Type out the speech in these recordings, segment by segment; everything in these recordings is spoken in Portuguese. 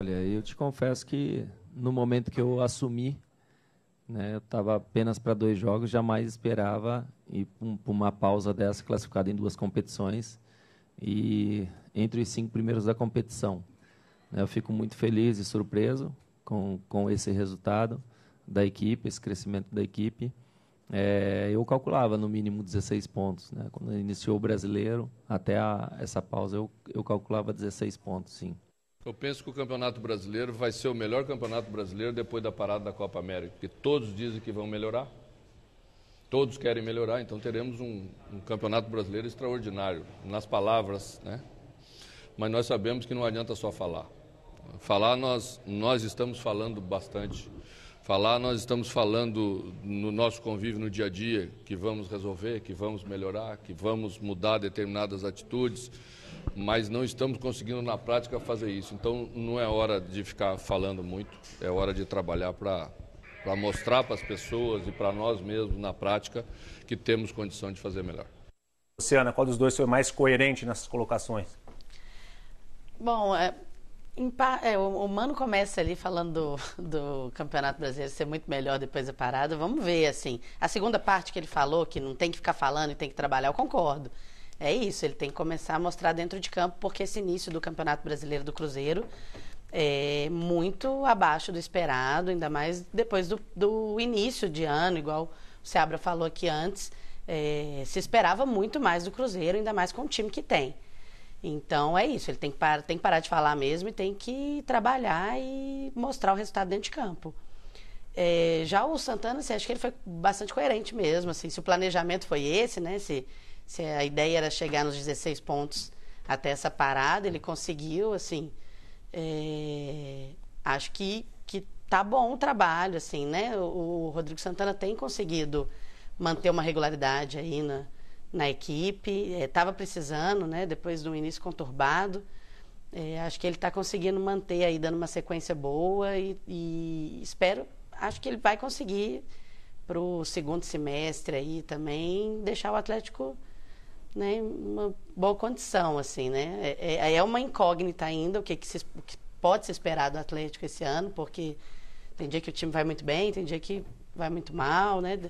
Olha, eu te confesso que no momento que eu assumi, né, eu estava apenas para dois jogos, jamais esperava ir para uma pausa dessa classificada em duas competições e entre os cinco primeiros da competição. Né. Eu fico muito feliz e surpreso com, com esse resultado da equipe, esse crescimento da equipe. É, eu calculava no mínimo 16 pontos. Né? Quando iniciou o brasileiro, até a, essa pausa, eu, eu calculava 16 pontos, sim. Eu penso que o Campeonato Brasileiro vai ser o melhor Campeonato Brasileiro depois da parada da Copa América, porque todos dizem que vão melhorar, todos querem melhorar, então teremos um, um Campeonato Brasileiro extraordinário, nas palavras, né? Mas nós sabemos que não adianta só falar. Falar, nós, nós estamos falando bastante falar, nós estamos falando no nosso convívio no dia a dia que vamos resolver, que vamos melhorar, que vamos mudar determinadas atitudes, mas não estamos conseguindo na prática fazer isso. Então não é hora de ficar falando muito, é hora de trabalhar para para mostrar para as pessoas e para nós mesmos na prática que temos condição de fazer melhor. Luciana, qual dos dois foi mais coerente nessas colocações? Bom, é, é, o, Mano começa ali falando do, do, Campeonato Brasileiro ser muito melhor depois da parada. Vamos ver, assim. A segunda parte que ele falou, que não tem que ficar falando e tem que trabalhar, eu concordo. É isso, ele tem que começar a mostrar dentro de campo, porque esse início do Campeonato Brasileiro do Cruzeiro é muito abaixo do esperado, ainda mais depois do, do início de ano, igual o Seabra falou aqui antes. É, se esperava muito mais do Cruzeiro, ainda mais com o time que tem. Então é isso, ele tem que, par tem que parar de falar mesmo e tem que trabalhar e mostrar o resultado dentro de campo. É, já o Santana, assim, acho que ele foi bastante coerente mesmo. Assim, se o planejamento foi esse, né? Se, se a ideia era chegar nos 16 pontos até essa parada, ele conseguiu, assim. É, acho que, que tá bom o trabalho, assim, né? O, o Rodrigo Santana tem conseguido manter uma regularidade aí na, na equipe, estava eh, é, precisando, né, depois do início conturbado. É, acho que ele está conseguindo manter aí, dando uma sequência boa e, e espero, acho que ele vai conseguir para o segundo semestre aí também deixar o Atlético né, uma boa condição, assim, né? É, é, é uma incógnita ainda o que, que, se, o que pode se esperar do Atlético esse ano, porque tem dia que o time vai muito bem, tem dia que vai muito mal, né?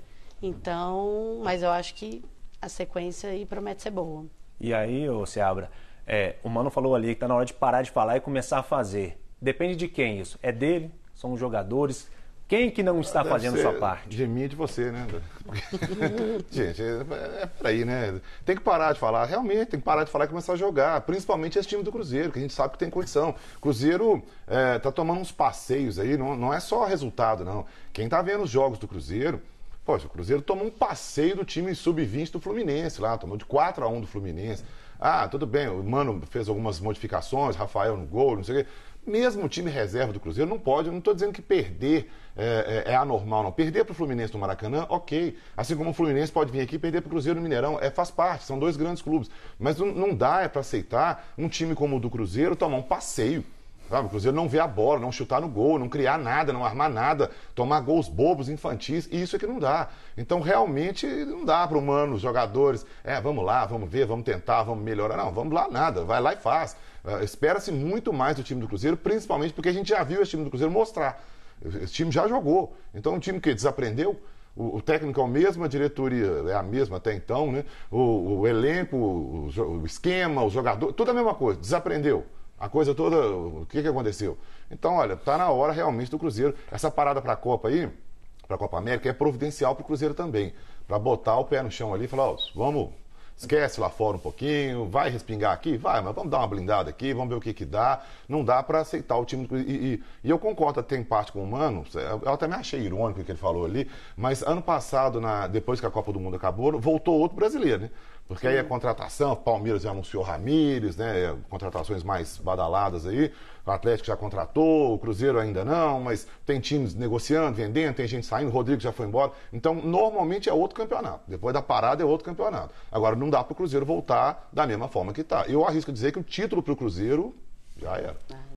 Então, mas eu acho que a sequência e promete ser boa. E aí, ô Seabra, é, o Mano falou ali que está na hora de parar de falar e começar a fazer. Depende de quem isso? É dele? São os jogadores? Quem que não está Deve fazendo sua parte? De mim e de você, né? Gente, é, é por aí, né? Tem que parar de falar, realmente, tem que parar de falar e começar a jogar. Principalmente esse time do Cruzeiro, que a gente sabe que tem condição. Cruzeiro está é, tá tomando uns passeios aí, não, não é só resultado, não. Quem está vendo os jogos do Cruzeiro Poxa, o Cruzeiro tomou um passeio do time sub-20 do Fluminense lá, tomou de 4 a 1 do Fluminense. Ah, tudo bem, o Mano fez algumas modificações, Rafael no gol, não sei o quê. Mesmo o time reserva do Cruzeiro não pode, eu não estou dizendo que perder é, é, é anormal, não. Perder para o Fluminense no Maracanã, ok. Assim como o Fluminense pode vir aqui e perder para o Cruzeiro no Mineirão, é, faz parte, são dois grandes clubes. Mas não, não dá é para aceitar um time como o do Cruzeiro tomar um passeio Sabe? O Cruzeiro não ver a bola, não chutar no gol, não criar nada, não armar nada, tomar gols bobos, infantis, e isso é que não dá. Então, realmente, não dá para o os jogadores, é, vamos lá, vamos ver, vamos tentar, vamos melhorar. Não, vamos lá, nada, vai lá e faz. Uh, Espera-se muito mais do time do Cruzeiro, principalmente porque a gente já viu esse time do Cruzeiro mostrar. Esse time já jogou. Então, um time que desaprendeu, o, técnico é o mesmo, a diretoria é a mesma até então, né? O, o elenco, o, o esquema, o jogador, tudo a mesma coisa. Desaprendeu. A coisa toda, o que, que aconteceu? Então, olha, está na hora realmente do Cruzeiro. Essa parada para a Copa aí, para a Copa América, é providencial para o Cruzeiro também. Para botar o pé no chão ali e falar, ó, vamos esquece lá fora um pouquinho, vai respingar aqui, vai, mas vamos dar uma blindada aqui, vamos ver o que, que dá. Não dá para aceitar o time. E, e, e, eu concordo até em parte com o Mano, eu até me achei irônico o que ele falou ali, mas ano passado, na, depois que a Copa do Mundo acabou, voltou outro brasileiro, né? Porque aí a é contratação, o Palmeiras já anunciou Ramires, né? É, contratações mais badaladas aí. O Atlético já contratou, o Cruzeiro ainda não, mas tem times negociando, vendendo, tem gente saindo, o Rodrigo já foi embora. Então, normalmente é outro campeonato. Depois da parada é outro campeonato. Agora, não não dá para o Cruzeiro voltar da mesma forma que está. Eu arrisco dizer que o título para o Cruzeiro já era. Ah,